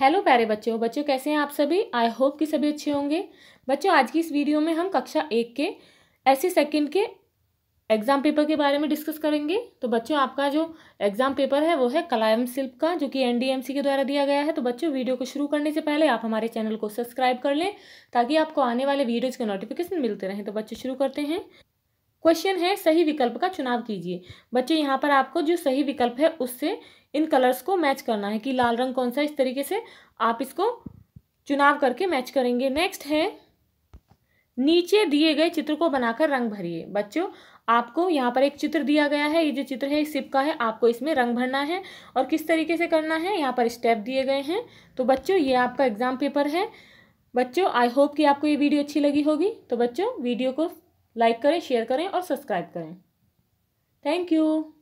hello प्यारे बच्चों बच्चों कैसे हैं आप सभी आई होप कि सभी अच्छे होंगे बच्चों आज की इस वीडियो में हम कक्षा एक के ऐसे सेकंड के एग्ज़ाम पेपर के बारे में डिस्कस करेंगे तो बच्चों आपका जो एग्ज़ाम पेपर है वो है कलायम शिल्प का जो कि एनडीएमसी के द्वारा दिया गया है तो बच्चों वीडियो को शुरू करने से पहले आप हमारे चैनल को सब्सक्राइब कर लें ताकि आपको आने वाले वीडियोज़ के नोटिफिकेशन मिलते रहें तो बच्चे शुरू करते हैं क्वेश्चन है सही विकल्प का चुनाव कीजिए बच्चे यहाँ पर आपको जो सही विकल्प है उससे इन कलर्स को मैच करना है कि लाल रंग कौन सा इस तरीके से आप इसको चुनाव करके मैच करेंगे नेक्स्ट है नीचे दिए गए चित्र को बनाकर रंग भरिए बच्चों आपको यहाँ पर एक चित्र दिया गया है ये जो चित्र है सिप का है आपको इसमें रंग भरना है और किस तरीके से करना है यहाँ पर स्टेप दिए गए हैं तो बच्चों ये आपका एग्ज़ाम पेपर है बच्चों आई होप कि आपको ये वीडियो अच्छी लगी होगी तो बच्चों वीडियो को लाइक करें शेयर करें और सब्सक्राइब करें थैंक यू